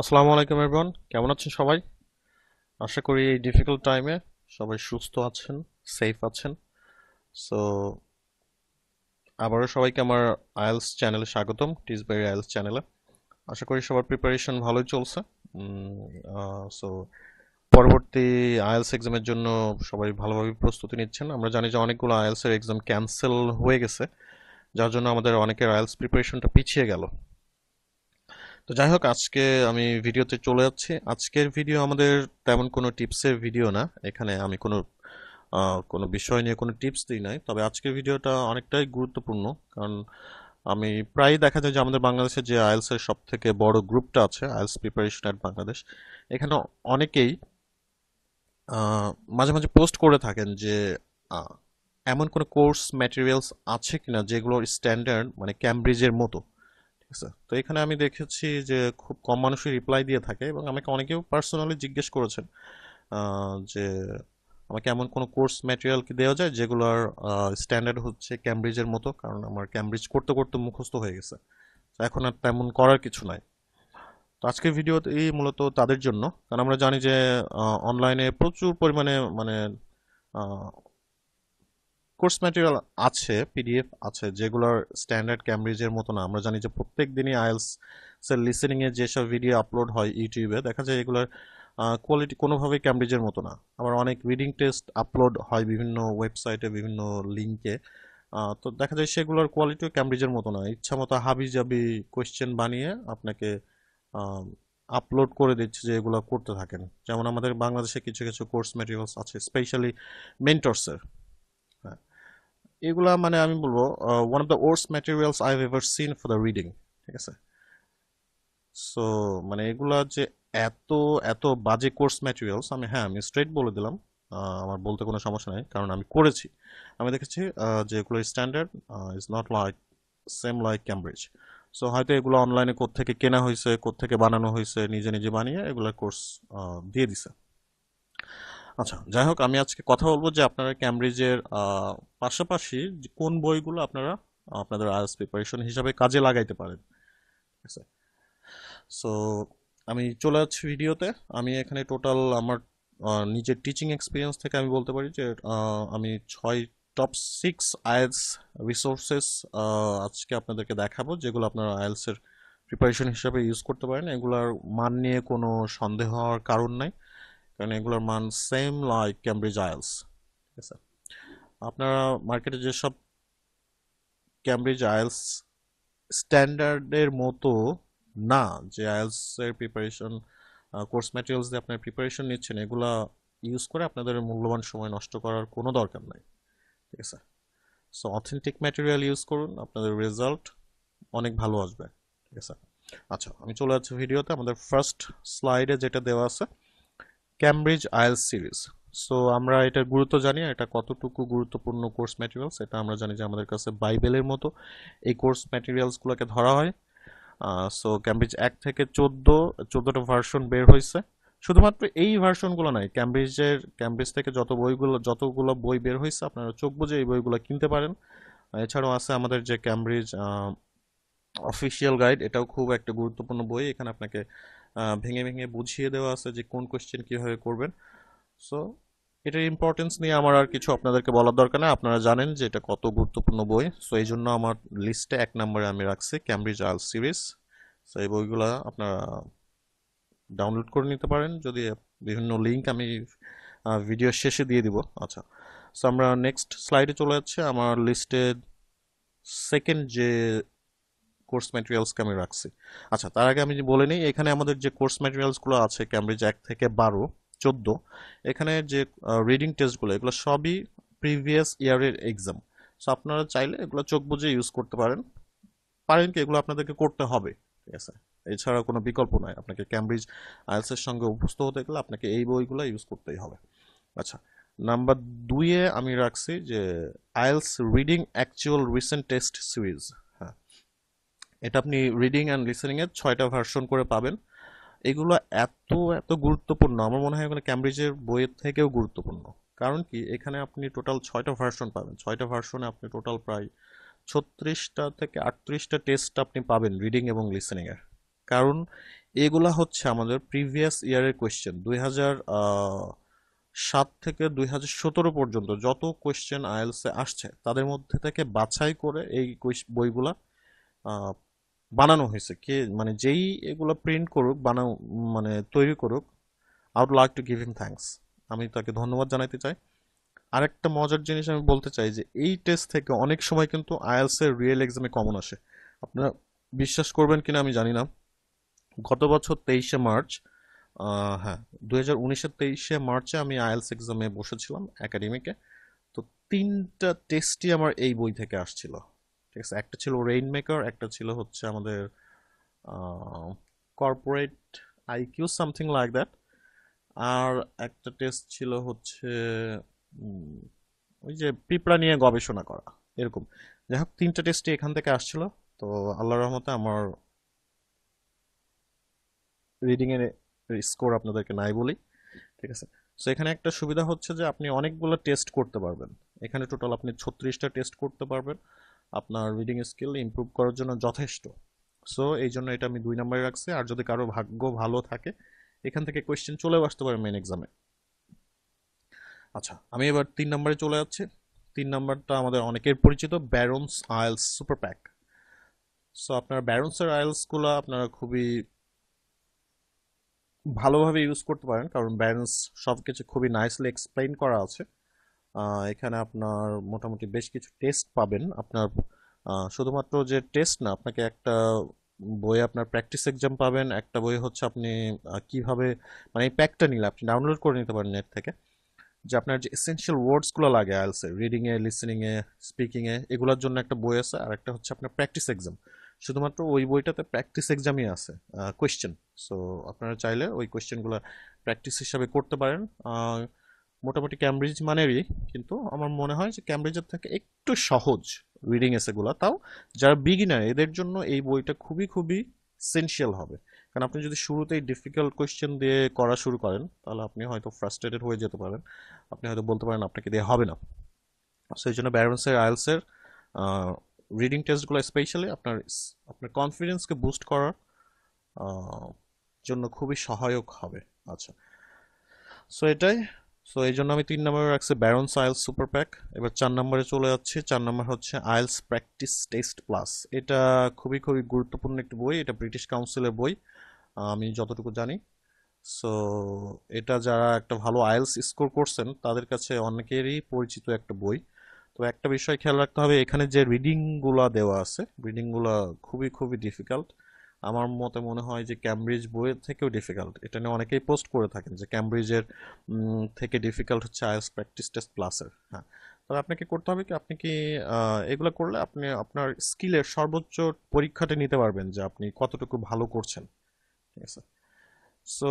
আসসালামু আলাইকুম এভরিওয়ান কেমন আছেন সবাই আশা করি এই ডিফিকাল্ট টাইমে সবাই সুস্থ আছেন সেফ আছেন সো আবারও সবাইকে আমার আয়েলস চ্যানেলে স্বাগতম টিসবাই আয়েলস চ্যানেলে আশা করি সবার প্রিপারেশন ভালোই চলছে সো পরবর্তী আয়েলস এক্সামের জন্য সবাই ভালোভাবে প্রস্তুতি নিচ্ছেন আমরা জানি যে অনেকগুলো আয়েলসের এক্সাম ক্যান্সেল হয়ে গেছে যার জন্য আমাদের অনেকের আয়েলস প্রিপারেশনটা পিছিয়ে গেল তো যাই হোক আজকে আমি ভিডিওতে চলে যাচ্ছি আজকের ভিডিও আমাদের তেমন কোনো টিপসের ভিডিও না এখানে আমি কোনো কোনো বিষয় নিয়ে কোনো টিপস দিই নাই তবে আজকের ভিডিওটা অনেকটাই গুরুত্বপূর্ণ কারণ আমি প্রায় দেখা যায় যে আমাদের বাংলাদেশে যে আইএলসের সব থেকে বড় গ্রুপটা আছে আইএলস প্রিপারেশন অ্যাট বাংলাদেশ এখানে অনেকেই মাঝে মাঝে পোস্ট করে থাকেন যে এমন কোনো কোর্স ম্যাটেরিয়ালস আছে কিনা যেগুলোর স্ট্যান্ডার্ড মানে ক্যামব্রিজের মতো ঠিক আচ্ছা, আছে তো এখানে আমি দেখেছি যে খুব কম মানুষই রিপ্লাই দিয়ে থাকে এবং আমাকে অনেকেও পার্সোনালি জিজ্ঞেস করেছেন যে আমাকে এমন কোনো কোর্স ম্যাটেরিয়াল কি দেওয়া যায় যেগুলোর স্ট্যান্ডার্ড হচ্ছে ক্যামব্রিজের মতো কারণ আমার ক্যামব্রিজ করতে করতে মুখস্থ হয়ে গেছে তো এখন আর তেমন করার কিছু নাই তো আজকের ভিডিও এই মূলত তাদের জন্য কারণ আমরা জানি যে অনলাইনে প্রচুর পরিমাণে মানে কোর্স ম্যাটেরিয়াল আছে পিডিএফ আছে যেগুলোর স্ট্যান্ডার্ড ক্যামব্রিজের মতো না আমরা জানি যে প্রত্যেক দিনই আইএলসের লিসেনিংয়ে যেসব ভিডিও আপলোড হয় ইউটিউবে দেখা যায় এগুলোর কোয়ালিটি কোনোভাবেই ক্যামব্রিজের মতো না আবার অনেক রিডিং টেস্ট আপলোড হয় বিভিন্ন ওয়েবসাইটে বিভিন্ন লিঙ্কে তো দেখা যায় সেগুলোর কোয়ালিটিও ক্যামব্রিজের মতো না ইচ্ছা মতো হাবি জাবি কোয়েশ্চেন বানিয়ে আপনাকে আপলোড করে দিচ্ছে যে এগুলো করতে থাকেন যেমন আমাদের বাংলাদেশে কিছু কিছু কোর্স ম্যাটেরিয়ালস আছে স্পেশালি মেন্টর্সের এগুলা মানে আমি বলবো one of the worst materials I ever seen for the reading ঠিক আছে সো মানে এগুলা যে এত এত বাজে কোর্স ম্যাটেরিয়ালস আমি হ্যাঁ আমি স্ট্রেট বলে দিলাম আমার বলতে কোনো সমস্যা নেই কারণ আমি করেছি আমি দেখেছি যে এগুলো standard is not like same like Cambridge so হয়তো এগুলো অনলাইনে কোত্থেকে কেনা হয়েছে কোত্থেকে বানানো হয়েছে নিজে নিজে বানিয়ে এগুলোর কোর্স দিয়ে দিছে আচ্ছা যাই হোক আমি আজকে কথা বলবো যে আপনারা ক্যামব্রিজের পাশাপাশি কোন বইগুলো আপনারা আপনাদের আইএলস প্রিপারেশন হিসাবে কাজে লাগাইতে পারেন ঠিক আছে সো আমি চলে যাচ্ছি ভিডিওতে আমি এখানে টোটাল আমার নিজের টিচিং এক্সপিরিয়েন্স থেকে আমি বলতে পারি যে আমি ছয় টপ সিক্স আয়েলস রিসোর্সেস আজকে আপনাদেরকে দেখাবো যেগুলো আপনারা আয়েলসের প্রিপারেশন হিসাবে ইউজ করতে পারেন এগুলোর মান নিয়ে কোনো সন্দেহ হওয়ার কারণ নাই কারণ এগুলোর মান সেম লাইক ক্যামব্রিজ আয়েলস ঠিক আছে আপনারা মার্কেটে যেসব ক্যামব্রিজ আয়েলস স্ট্যান্ডার্ডের মতো না যে আয়েলসের প্রিপারেশন কোর্স ম্যাটেরিয়ালস দিয়ে আপনার প্রিপারেশন নিচ্ছেন এগুলা ইউজ করে আপনাদের মূল্যবান সময় নষ্ট করার কোনো দরকার নাই ঠিক আছে সো অথেন্টিক ম্যাটেরিয়াল ইউজ করুন আপনাদের রেজাল্ট অনেক ভালো আসবে ঠিক আছে আচ্ছা আমি চলে যাচ্ছি ভিডিওতে আমাদের ফার্স্ট স্লাইডে যেটা দেওয়া আছে ক্যামব্রিজ আয়েলস সিরিজ সো আমরা এটার গুরুত্ব জানি এটা কতটুকু গুরুত্বপূর্ণ কোর্স ম্যাটেরিয়ালস এটা আমরা জানি যে আমাদের কাছে বাইবেলের মতো এই কোর্স ম্যাটেরিয়ালসগুলোকে ধরা হয় সো ক্যামব্রিজ এক থেকে চোদ্দো চোদ্দোটা ভার্সন বের হয়েছে শুধুমাত্র এই ভার্সনগুলো নয় ক্যামব্রিজের ক্যামব্রিজ থেকে যত বইগুলো যতগুলো বই বের হয়েছে আপনারা চোখ বুঝে এই বইগুলো কিনতে পারেন এছাড়াও আছে আমাদের যে ক্যামব্রিজ অফিসিয়াল গাইড এটাও খুব একটা গুরুত্বপূর্ণ বই এখানে আপনাকে ভেঙে ভেঙে বুঝিয়ে দেওয়া আছে যে কোন কোয়েশ্চেন কীভাবে করবেন সো এটার ইম্পর্টেন্স নিয়ে আমার আর কিছু আপনাদেরকে বলার দরকার নেই আপনারা জানেন যে এটা কত গুরুত্বপূর্ণ বই সো এই জন্য আমার লিস্টে এক নম্বরে আমি রাখছি ক্যামব্রিজ আল সিরিজ সো এই বইগুলো আপনারা ডাউনলোড করে নিতে পারেন যদি বিভিন্ন লিঙ্ক আমি ভিডিও শেষে দিয়ে দিব আচ্ছা সো আমরা নেক্সট স্লাইডে চলে যাচ্ছি আমার লিস্টে সেকেন্ড যে কোর্স ম্যাটেরিয়ালস আমি রাখছি আচ্ছা তার আগে আমি বলে নিই এখানে আমাদের যে কোর্স ম্যাটেরিয়ালসগুলো আছে ক্যামব্রিজ এক থেকে বারো চোদ্দো এখানে যে রিডিং টেস্টগুলো এগুলো সবই প্রিভিয়াস ইয়ারের এক্সাম সো আপনারা চাইলে এগুলো চোখ বুঝে ইউজ করতে পারেন পারেন কি এগুলো আপনাদেরকে করতে হবে ঠিক আছে এছাড়া কোনো বিকল্প নয় আপনাকে ক্যামব্রিজ আয়েলসের সঙ্গে অভ্যস্ত হতে গেলে আপনাকে এই বইগুলো ইউজ করতেই হবে আচ্ছা নাম্বার দুইয়ে আমি রাখছি যে IELTS reading actual recent test series এটা আপনি রিডিং অ্যান্ড লিসেনিংয়ের ছয়টা ভার্সন করে পাবেন এগুলো এত এত গুরুত্বপূর্ণ আমার মনে হয় এগুলো ক্যামব্রিজের বইয়ের থেকেও গুরুত্বপূর্ণ কারণ কি এখানে আপনি টোটাল ছয়টা ভার্সন পাবেন ছয়টা ভার্সনে আপনি টোটাল প্রায় ছত্রিশটা থেকে আটত্রিশটা টেস্ট আপনি পাবেন রিডিং এবং লিসেনিংয়ের কারণ এগুলা হচ্ছে আমাদের প্রিভিয়াস ইয়ারের কোয়েশ্চেন দুই হাজার সাত থেকে দুই হাজার সতেরো পর্যন্ত যত কোয়েশ্চেন আইএলসে আসছে তাদের মধ্যে থেকে বাছাই করে এই বইগুলা বানানো হয়েছে কে মানে যেই এগুলো প্রিন্ট করুক বানাও মানে তৈরি করুক I would like to give him thanks আমি তাকে ধন্যবাদ জানাতে চাই আরেকটা মজার জিনিস আমি বলতে চাই যে এই টেস্ট থেকে অনেক সময় কিন্তু আইএলসের রিয়েল এক্সামে কমন আসে আপনারা বিশ্বাস করবেন কিনা আমি জানি না গত বছর তেইশে মার্চ হ্যাঁ দু হাজার উনিশের তেইশে মার্চে আমি আইএলস এক্সামে বসেছিলাম একাডেমিকে তো তিনটা টেস্টই আমার এই বই থেকে আসছিল ঠিক আছে একটা ছিল রেইন মেকার একটা ছিল হচ্ছে আমাদের corporate IQ something like that আর একটা টেস্ট ছিল হচ্ছে ওই যে পিঁপড়া নিয়ে গবেষণা করা এরকম যাই হোক তিনটা টেস্টই এখান থেকে আসছিল তো আল্লাহ রহমতে আমার রিডিংয়ের স্কোর আপনাদেরকে নাই বলি ঠিক আছে সো এখানে একটা সুবিধা হচ্ছে যে আপনি অনেকগুলো টেস্ট করতে পারবেন এখানে টোটাল আপনি ছত্রিশটা টেস্ট করতে পারবেন আপনার রিডিং স্কিল ইম্প্রুভ করার জন্য যথেষ্ট সো এই জন্য এটা আমি দুই নম্বরে রাখছি আর যদি কারো ভাগ্য ভালো থাকে এখান থেকে কোয়েশ্চেন চলেও আসতে পারে মেন এক্সামে আচ্ছা আমি এবার তিন নম্বরে চলে যাচ্ছি তিন নম্বরটা আমাদের অনেকের পরিচিত Barron's IELTS super pack so আপনার ব্যারন্সের আয়েলসগুলো আপনারা খুবই ভালোভাবে ইউজ করতে পারেন কারণ ব্যারন্স সব কিছু খুবই নাইসলি এক্সপ্লেন করা আছে এখানে আপনার মোটামুটি বেশ কিছু টেস্ট পাবেন আপনার শুধুমাত্র যে টেস্ট না আপনাকে একটা বইয়ে আপনার প্র্যাকটিস এক্সাম পাবেন একটা বই হচ্ছে আপনি কিভাবে মানে এই প্যাকটা নিলে আপনি ডাউনলোড করে নিতে পারেন নেট থেকে যে আপনার যে এসেন্সিয়াল ওয়ার্ডসগুলো লাগে আইলসে রিডিংয়ে লিসেনিংয়ে স্পিকিংয়ে এগুলোর জন্য একটা বই আছে আর একটা হচ্ছে আপনার প্র্যাকটিস এক্সাম শুধুমাত্র ওই বইটাতে প্র্যাকটিস এক্সামই আছে কোয়েশ্চেন সো আপনারা চাইলে ওই কোয়েশ্চেনগুলো প্র্যাকটিস হিসাবে করতে পারেন মোটামুটি ক্যামব্রিজ মানেরই কিন্তু আমার মনে হয় যে ক্যামব্রিজের থেকে একটু সহজ রিডিং এসেগুলো তাও যারা বিগিনার এদের জন্য এই বইটা খুবই খুবই সেন্সিয়াল হবে কারণ আপনি যদি শুরুতেই ডিফিকাল্ট কোয়েশ্চেন দিয়ে করা শুরু করেন তাহলে আপনি হয়তো ফ্রাস্ট্রেটেড হয়ে যেতে পারেন আপনি হয়তো বলতে পারেন আপনাকে দেওয়া হবে না সেই জন্য ব্যারন্সের আয়েলসের রিডিং টেস্টগুলো স্পেশালি আপনার আপনার কনফিডেন্সকে বুস্ট করার জন্য খুবই সহায়ক হবে আচ্ছা সো এটাই সো এই জন্য আমি তিন নম্বরে রাখছি ব্যারন্স আইলস সুপার প্যাক এবার চার নম্বরে চলে যাচ্ছে চার নম্বর হচ্ছে আইলস প্র্যাকটিস টেস্ট প্লাস এটা খুবই খুবই গুরুত্বপূর্ণ একটি বই এটা ব্রিটিশ কাউন্সিলের বই আমি যতটুকু জানি সো এটা যারা একটা ভালো আইলস স্কোর করছেন তাদের কাছে অনেকেরই পরিচিত একটা বই তো একটা বিষয় খেয়াল রাখতে হবে এখানে যে রিডিংগুলো দেওয়া আছে রিডিংগুলো খুবই খুবই ডিফিকাল্ট আমার মতে মনে হয় যে ক্যামব্রিজ বইয়ের থেকেও ডিফিকাল্ট এটা নিয়ে অনেকেই পোস্ট করে থাকেন যে ক্যামব্রিজের থেকে ডিফিকাল্ট হচ্ছে আইএস প্র্যাকটিস টেস্ট প্লাসের হ্যাঁ তাহলে আপনাকে করতে হবে কি আপনি কি এগুলো করলে আপনি আপনার স্কিলের সর্বোচ্চ পরীক্ষাটা নিতে পারবেন যে আপনি কতটুকু ভালো করছেন ঠিক আছে সো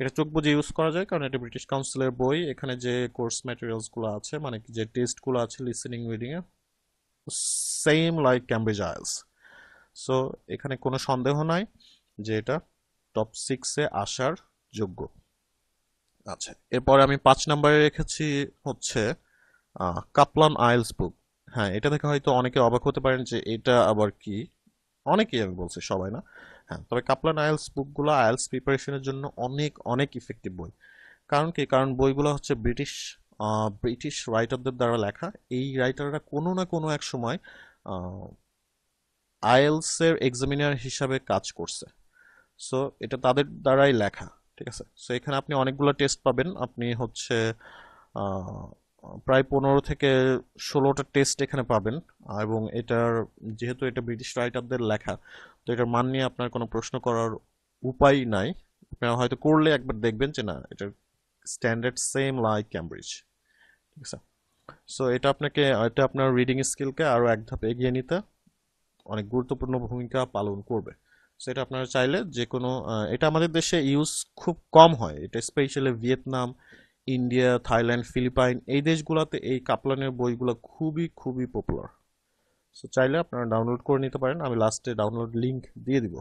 এটা চোখ বুঝে ইউজ করা যায় কারণ এটা ব্রিটিশ কাউন্সিলের বই এখানে যে কোর্স ম্যাটেরিয়ালসগুলো আছে মানে যে টেস্টগুলো আছে লিসেনিং রিডিংয়ে same like Cambridge IELTS so এখানে কোনো সন্দেহ নাই যে এটা টপ সিক্সে আসার যোগ্য আচ্ছা এরপরে আমি পাঁচ নম্বরে রেখেছি হচ্ছে কাপলান আইলস বুক হ্যাঁ এটা দেখে হয়তো অনেকে অবাক হতে পারেন যে এটা আবার কি অনেকেই আমি বলছি সবাই না হ্যাঁ তবে কাপলান আইলস বুকগুলো আইলস প্রিপারেশনের জন্য অনেক অনেক ইফেক্টিভ বই কারণ কি কারণ বইগুলো হচ্ছে ব্রিটিশ ব্রিটিশ রাইটারদের দ্বারা লেখা এই রাইটাররা কোনো না কোনো এক সময় আইএলসের এক্সামিনার হিসাবে কাজ করছে সো এটা তাদের দ্বারাই লেখা ঠিক আছে সো এখানে আপনি অনেকগুলো টেস্ট পাবেন আপনি হচ্ছে প্রায় পনেরো থেকে ষোলোটা টেস্ট এখানে পাবেন এবং এটার যেহেতু এটা ব্রিটিশ রাইটারদের লেখা তো এটার মান নিয়ে আপনার কোনো প্রশ্ন করার উপায় নাই আপনারা হয়তো করলে একবার দেখবেন যে না এটার স্ট্যান্ডার্ড সেম লাইক ক্যামব্রিজ ঠিক আছে সো এটা আপনাকে এটা আপনার রিডিং স্কিলকে আরও এক ধাপ এগিয়ে নিতে অনেক গুরুত্বপূর্ণ ভূমিকা পালন করবে সেটা আপনারা চাইলে যে কোনো এটা আমাদের দেশে ইউজ খুব কম হয় এটা specially Vietnam India Thailand Philippines এই দেশগুলোতে এই কাপলানের বইগুলো খুবই খুবই পপুলার সো চাইলে আপনারা ডাউনলোড করে নিতে পারেন আমি লাস্টে ডাউনলোড লিঙ্ক দিয়ে দিব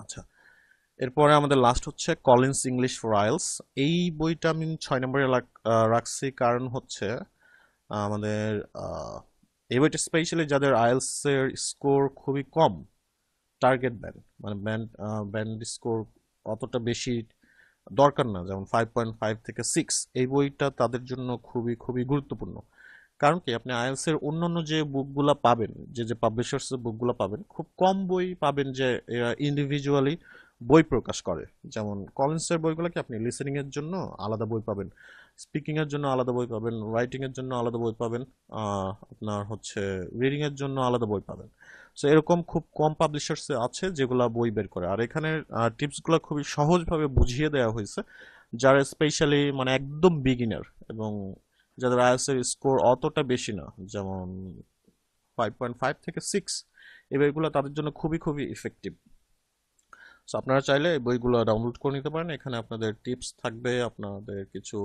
আচ্ছা এরপরে আমাদের লাস্ট হচ্ছে কলিন্স ইংলিশ ফর আয়েলস এই বইটা আমি ছয় নম্বরে রাখছি কারণ হচ্ছে আমাদের এবার স্পেশালি যাদের আইএলসের স্কোর খুবই কম টার্গেট ব্যান্ড মানে ব্যান্ড ব্যান্ড স্কোর অতটা বেশি দরকার না যেমন ফাইভ পয়েন্ট ফাইভ থেকে সিক্স এই বইটা তাদের জন্য খুবই খুবই গুরুত্বপূর্ণ কারণ কি আপনি আইএলসের অন্যান্য যে বুকগুলো পাবেন যে যে পাবলিশার্সের বুকগুলো পাবেন খুব কম বই পাবেন যে ইন্ডিভিজুয়ালি বই প্রকাশ করে যেমন কলিন্সের বইগুলো কি আপনি লিসেনিংয়ের জন্য আলাদা বই পাবেন স্পিকিংয়ের জন্য আলাদা বই পাবেন রাইটিংয়ের জন্য আলাদা বই পাবেন আপনার হচ্ছে এর জন্য আলাদা বই পাবেন সো এরকম খুব কম পাবলিশার্স আছে যেগুলা বই বের করে আর এখানে টিপসগুলো খুবই সহজভাবে বুঝিয়ে দেওয়া হয়েছে যারা স্পেশালি মানে একদম বিগিনার এবং যাদের এর স্কোর অতটা বেশি না যেমন ফাইভ পয়েন্ট ফাইভ থেকে সিক্স এবারগুলো তাদের জন্য খুবই খুবই ইফেক্টিভ সো আপনারা চাইলে এই বইগুলো ডাউনলোড করে নিতে পারেন এখানে আপনাদের টিপস থাকবে আপনাদের কিছু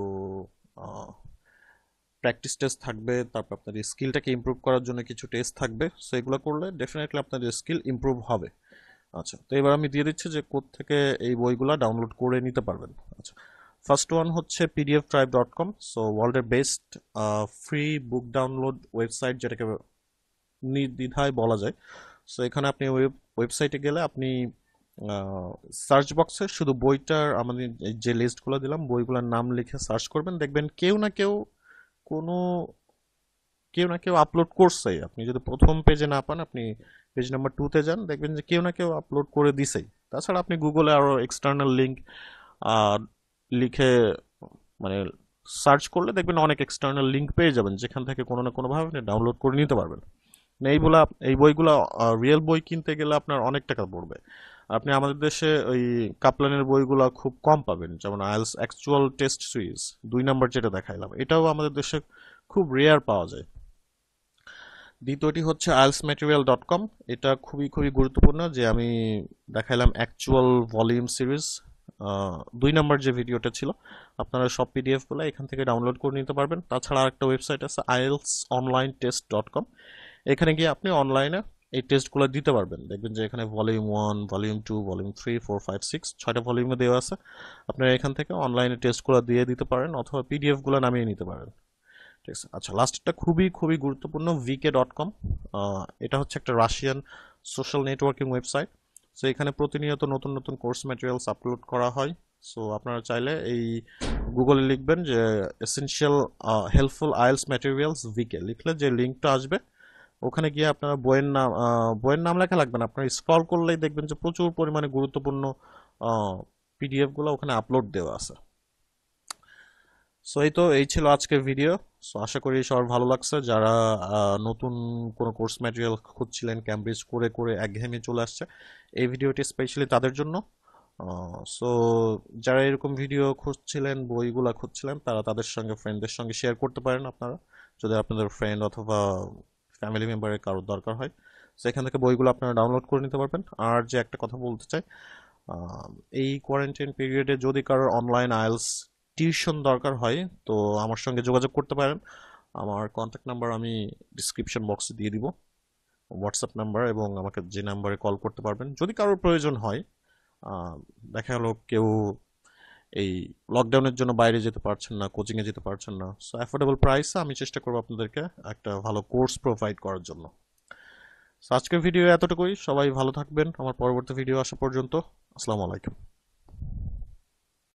প্র্যাকটিস টেস্ট থাকবে তারপর আপনার স্কিলটাকে ইম্প্রুভ করার জন্য কিছু টেস্ট থাকবে সো এগুলো করলে ডেফিনেটলি আপনার স্কিল ইম্প্রুভ হবে আচ্ছা তো এবার আমি দিয়ে দিচ্ছি যে থেকে এই বইগুলো ডাউনলোড করে নিতে পারবেন আচ্ছা ফার্স্ট ওয়ান হচ্ছে PDF drive dot com so ওয়ার্ল্ডের best free book download website যেটাকে নির্দ্বিধায় বলা যায় সো এখানে আপনি ওয়েব ওয়েবসাইটে গেলে আপনি সার্চ বক্সে শুধু বইটার আমাদের যে লিস্টগুলো দিলাম বইগুলোর নাম লিখে সার্চ করবেন দেখবেন কেউ না কেউ কোনো কেউ না কেউ আপলোড করছে আপনি যদি প্রথম পেজে না পান আপনি পেজ নাম্বার টুতে যান দেখবেন যে কেউ না কেউ আপলোড করে দিছেই তাছাড়া আপনি গুগলে আরও এক্সটার্নাল লিঙ্ক লিখে মানে সার্চ করলে দেখবেন অনেক এক্সটার্নাল লিঙ্ক পেয়ে যাবেন যেখান থেকে কোনো না কোনোভাবে আপনি ডাউনলোড করে নিতে পারবেন মানে এইগুলা এই বইগুলো রিয়েল বই কিনতে গেলে আপনার অনেক টাকা পড়বে আপনি আমাদের দেশে ওই কাপলানের বইগুলো খুব কম পাবেন যেমন আইএলস অ্যাকচুয়াল টেস্ট সিরিজ দুই নাম্বার যেটা দেখাইলাম এটাও আমাদের দেশে খুব রেয়ার পাওয়া যায় দ্বিতীয়টি হচ্ছে আইলস ম্যাটেরিয়াল ডট কম এটা খুবই খুবই গুরুত্বপূর্ণ যে আমি দেখাইলাম অ্যাকচুয়াল ভলিউম সিরিজ দুই নম্বর যে ভিডিওটা ছিল আপনারা সব পিডিএফ বলে এখান থেকে ডাউনলোড করে নিতে পারবেন তাছাড়া আরেকটা ওয়েবসাইট আছে IELTS online test dot com এখানে গিয়ে আপনি অনলাইনে এই টেস্টগুলো দিতে পারবেন দেখবেন যে এখানে volume one volume two volume three four five six ছয়টা ভলিউমে দেওয়া আছে আপনারা এখান থেকে অনলাইনে টেস্টগুলো দিয়ে দিতে পারেন অথবা পিডিএফগুলো নামিয়ে নিতে পারেন ঠিক আছে আচ্ছা লাস্টটা খুবই খুবই গুরুত্বপূর্ণ ভিকে ডট কম এটা হচ্ছে একটা Russian social networking website so এখানে প্রতিনিয়ত নতুন নতুন কোর্স ম্যাটেরিয়ালস আপলোড করা হয় সো আপনারা চাইলে এই গুগলে লিখবেন যে essential helpful IELTS materials VK লিখলে যে লিঙ্কটা আসবে ওখানে গিয়ে আপনারা বইয়ের নাম বইয়ের নাম লেখা লাগবে না আপনারা স্ক্রল করলেই দেখবেন যে প্রচুর পরিমাণে গুরুত্বপূর্ণ পিডিএফগুলো ওখানে আপলোড দেওয়া আছে সো এই তো এই ছিল আজকের ভিডিও সো আশা করি সবার ভালো লাগছে যারা নতুন কোনো কোর্স ম্যাটেরিয়াল খুঁজছিলেন ক্যামব্রিজ করে করে একঘেয়েমি চলে আসছে এই ভিডিওটি স্পেশালি তাদের জন্য সো যারা এরকম ভিডিও খুঁজছিলেন বইগুলো খুঁজছিলেন তারা তাদের সঙ্গে ফ্রেন্ডদের সঙ্গে শেয়ার করতে পারেন আপনারা যদি আপনাদের ফ্রেন্ড অথবা ফ্যামিলি মেম্বারের কারোর দরকার হয় সো এখান থেকে বইগুলো আপনারা ডাউনলোড করে নিতে পারবেন আর যে একটা কথা বলতে চাই এই কোয়ারেন্টাইন পিরিয়ডে যদি কারোর অনলাইন আইলস টিউশন দরকার হয় তো আমার সঙ্গে যোগাযোগ করতে পারেন আমার কন্ট্যাক্ট নাম্বার আমি ডিসক্রিপশন বক্সে দিয়ে দিব হোয়াটসঅ্যাপ নাম্বার এবং আমাকে যে নাম্বারে কল করতে পারবেন যদি কারোর প্রয়োজন হয় দেখা গেল কেউ এই লকডাউনের জন্য বাইরে যেতে পারছেন না কোচিংয়ে যেতে পারছেন না সো অ্যাফোর্ডেবল প্রাইসে আমি চেষ্টা করবো আপনাদেরকে একটা ভালো কোর্স প্রোভাইড করার জন্য সো আজকের ভিডিও এতটুকুই সবাই ভালো থাকবেন আমার পরবর্তী ভিডিও আসা পর্যন্ত আসসালামু আলাইকুম